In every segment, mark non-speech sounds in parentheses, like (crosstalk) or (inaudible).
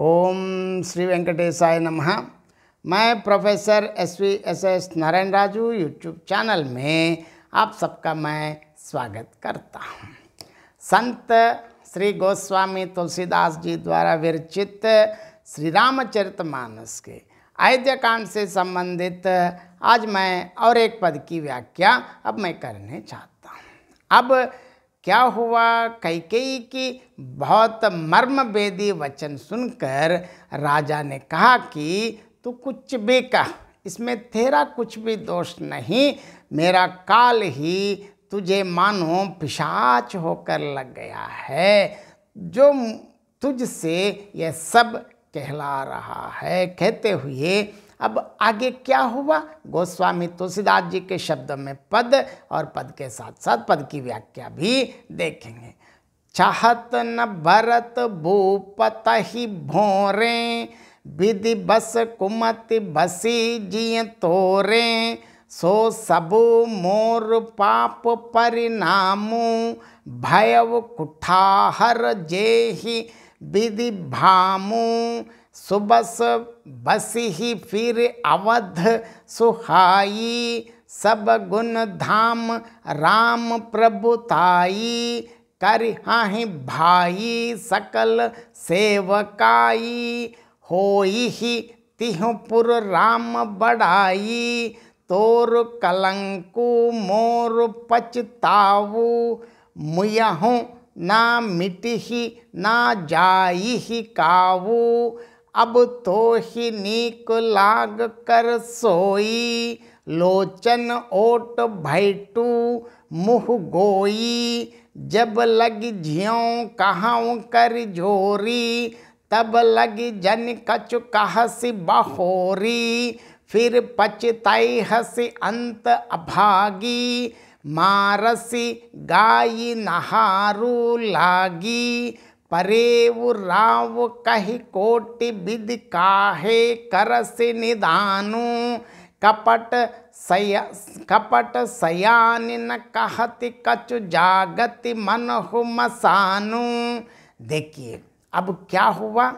ओम श्री वेंकटेशाय नमः मैं professor S V S S Narayana Raju YouTube channel में आप सबका मैं स्वागत करता हूँ संत श्री गोस्वामी तुलसीदास जी द्वारा विरचित श्री रामचरित मानस के अयोध्या कांड से संबंधित आज मैं और एक पद की व्याख्या अब मैं करने चाहता हूँ अब क्या हुआ कैकेयी की बहुत मर्म वेदी वचन सुनकर राजा ने कहा कि तू कुछ भी कह इसमें तेरा कुछ भी दोष नहीं मेरा काल ही तुझे मानो पिशाच होकर लग गया है जो तुझसे यह सब कहला रहा है कहते हुए अब आगे क्या हुआ गोस्वामी तुलसीदास जी के शब्द में पद और पद के साथ साथ पद की व्याख्या भी देखेंगे चाहत न भरत भूपत ही भोरे विधि बस कुमति बसी जिय तोरे सो सबु मोर पाप परिणामु भयव कुठाहर जेहि विधि भामू सुबस बसी फिर अवध सुहाई सब गुण धाम राम प्रभुताई कर हाँ भाई सकल सेवकाई हो ही तिहपुर राम बढ़ाई तोर कलंकु मोर पचताऊ मुयहूँ ना मिटि ना जाई काऊ अब तो ही नीक लाग कर सोई लोचन ओट भैटू मुह गोई जब लग झियो कहाँ कर झोरी तब लग जन कछु कहसी बहोरी फिर पचताई हसी अंत अभागी मारसी गाई नहारू लागी परेऊ राव कहि कोटि विद काहे कर से निदानु कपट सया कपट सयान न कहति कचु जागति मन हो मसानु देखिए अब क्या हुआ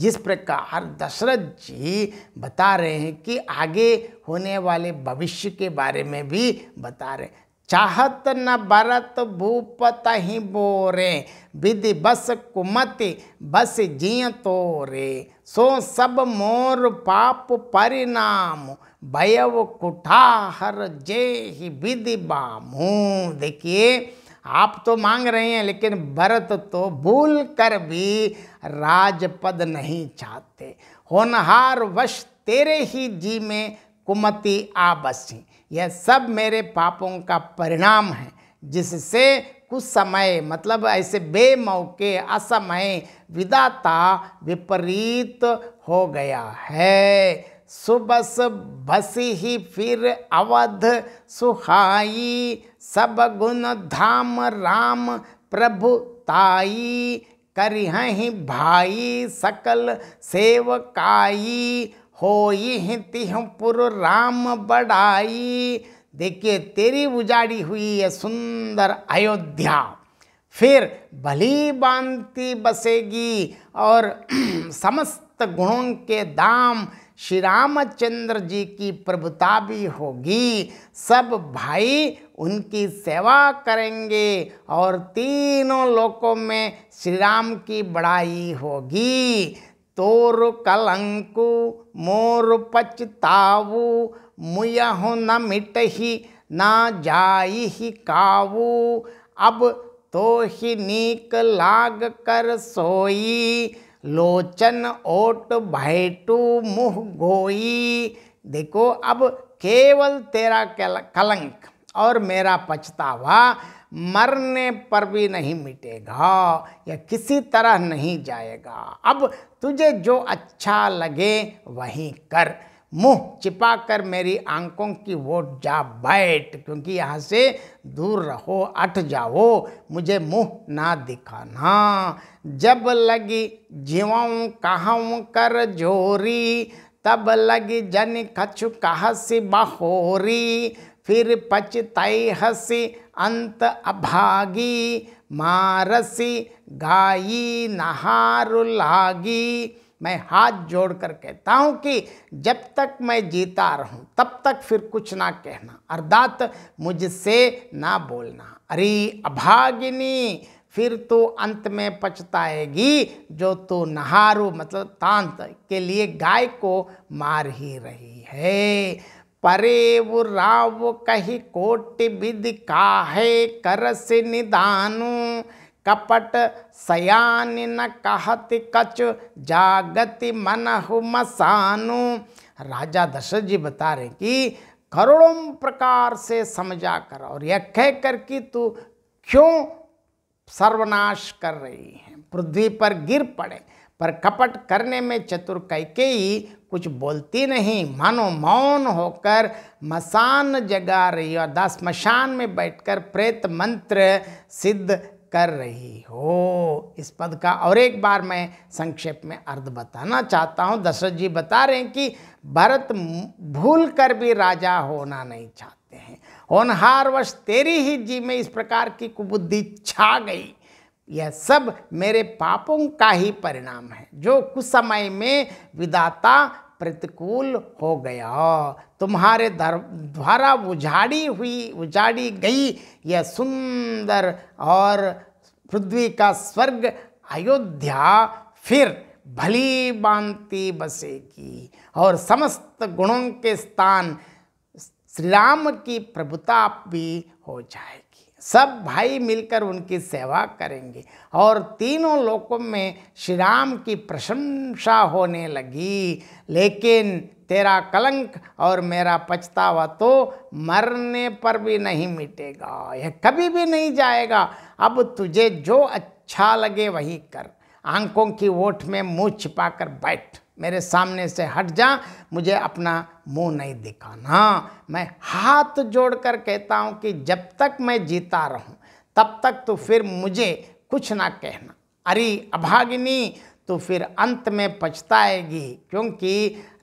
जिस प्रकार दशरथ जी बता रहे हैं कि आगे होने वाले भविष्य के बारे में भी बता रहे हैं चाहत न बरत भूप तही बोरे विधि बस कुमति बस जिय तोरे सो सब मोर पाप परिणाम भयव कुठाहर जे ही विधि बामू देखिए आप तो मांग रहे हैं लेकिन भरत तो भूल कर भी राजपद नहीं चाहते होनहार वश तेरे ही जी में कुमति आ बसी यह सब मेरे पापों का परिणाम है जिससे कुछ समय मतलब ऐसे बेमौके असमय विदाता विपरीत हो गया है सुबस बसी ही फिर अवध सुहाई सब गुण धाम राम प्रभु ताई करिहहीं भाई सकल सेवकाई हो ये तिहपुर राम बड़ाई देखिए तेरी उजाड़ी हुई है सुंदर अयोध्या फिर भली बांति बसेगी और (clears throat) समस्त गुणों के दाम श्री रामचंद्र जी की प्रभुता भी होगी सब भाई उनकी सेवा करेंगे और तीनों लोकों में श्री राम की बड़ाई होगी तोर कलंकु मोर पचताऊ मुयहु न मिटही ना जाई काऊ अब तो ही नीक लाग कर सोई लोचन ओट भैटू मुह गोई देखो अब केवल तेरा कलंक और मेरा पछतावा मरने पर भी नहीं मिटेगा या किसी तरह नहीं जाएगा अब तुझे जो अच्छा लगे वही कर मुंह छिपा कर मेरी आंखों की वोट जा बैठ क्योंकि यहाँ से दूर रहो अट जाओ मुझे मुंह ना दिखाना जब लगी जीवाऊँ कहाँ कर जोरी तब लगी जन खछु कहसी बहोरी फिर पचताई हसी अंत अभागी मारसी गायी नहारुलागी मैं हाथ जोड़कर कहता हूँ कि जब तक मैं जीता रहूँ तब तक फिर कुछ ना कहना अर्दात मुझसे ना बोलना अरे अभागिनी फिर तो अंत में पछताएगी जो तो नहारू मतलब तांत के लिए गाय को मार ही रही है परे वो राव कही कोटि विधि काहे कर से निदानु कपट सयान न कहत कच जागति मनहु मसानु राजा दशरथ जी बता रहे कि करोड़ों प्रकार से समझा कर और यह कह कर कि तू क्यों सर्वनाश कर रही है पृथ्वी पर गिर पड़े पर कपट करने में चतुर कैकेयी कुछ बोलती नहीं मानो मौन होकर मसान जगा रही और दास मशान में बैठकर प्रेत मंत्र सिद्ध कर रही हो इस पद का और एक बार मैं संक्षेप में अर्थ बताना चाहता हूँ दशरथ जी बता रहे हैं कि भरत भूल कर भी राजा होना नहीं चाहते हैं होनहार वश तेरी ही जी में इस प्रकार की कुबुद्धि छा गई यह सब मेरे पापों का ही परिणाम है जो कुछ समय में विदाता प्रतिकूल हो गया तुम्हारे द्वारा उजाड़ी हुई उजाड़ी गई यह सुंदर और पृथ्वी का स्वर्ग अयोध्या फिर भली बांति बसेगी और समस्त गुणों के स्थान श्री राम की प्रभुता भी हो जाएगी सब भाई मिलकर उनकी सेवा करेंगे और तीनों लोकों में श्री राम की प्रशंसा होने लगी लेकिन तेरा कलंक और मेरा पछतावा तो मरने पर भी नहीं मिटेगा यह कभी भी नहीं जाएगा अब तुझे जो अच्छा लगे वही कर आंखों की ओठ में मुँह छिपा कर बैठ मेरे सामने से हट जा मुझे अपना मुंह नहीं दिखाना मैं हाथ जोड़कर कहता हूँ कि जब तक मैं जीता रहूँ तब तक तो फिर मुझे कुछ ना कहना अरे अभागिनी तो फिर अंत में पछताएगी क्योंकि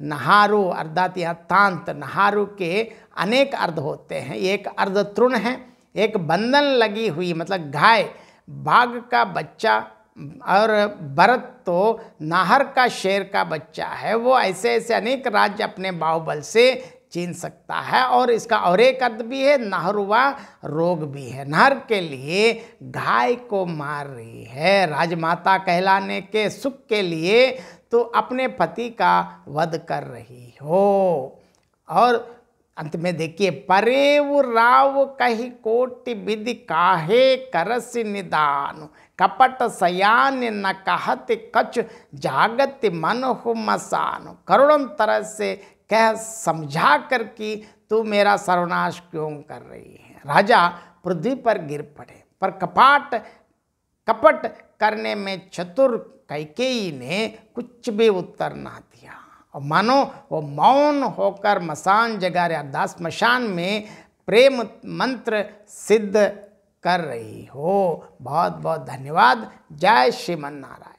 नहारू अर्धात या तांत नहारू के अनेक अर्ध होते हैं एक अर्ध तृण है एक बंधन लगी हुई मतलब गाय बाघ का बच्चा और भरत तो नाहर का शेर का बच्चा है वो ऐसे ऐसे अनेक राज्य अपने बाहुबल से छीन सकता है और इसका और एक अर्थ भी है नहरुआ रोग भी है नहर के लिए गाय को मार रही है राजमाता कहलाने के सुख के लिए तो अपने पति का वध कर रही हो और अंत में देखिए परेव राव कही कोटि विधि काहे करस निदान कपट सयान न कहत कछ जागत मनहु मसान करोड़ों तरह से कह समझा कर कि तू मेरा सर्वनाश क्यों कर रही है राजा पृथ्वी पर गिर पड़े पर कपाट कपट करने में चतुर कैके ने कुछ भी उत्तर ना दिया और मानो वो मौन होकर मसान जगा या मशान में प्रेम मंत्र सिद्ध कर रही हो बहुत बहुत धन्यवाद जय श्रीमन नारायण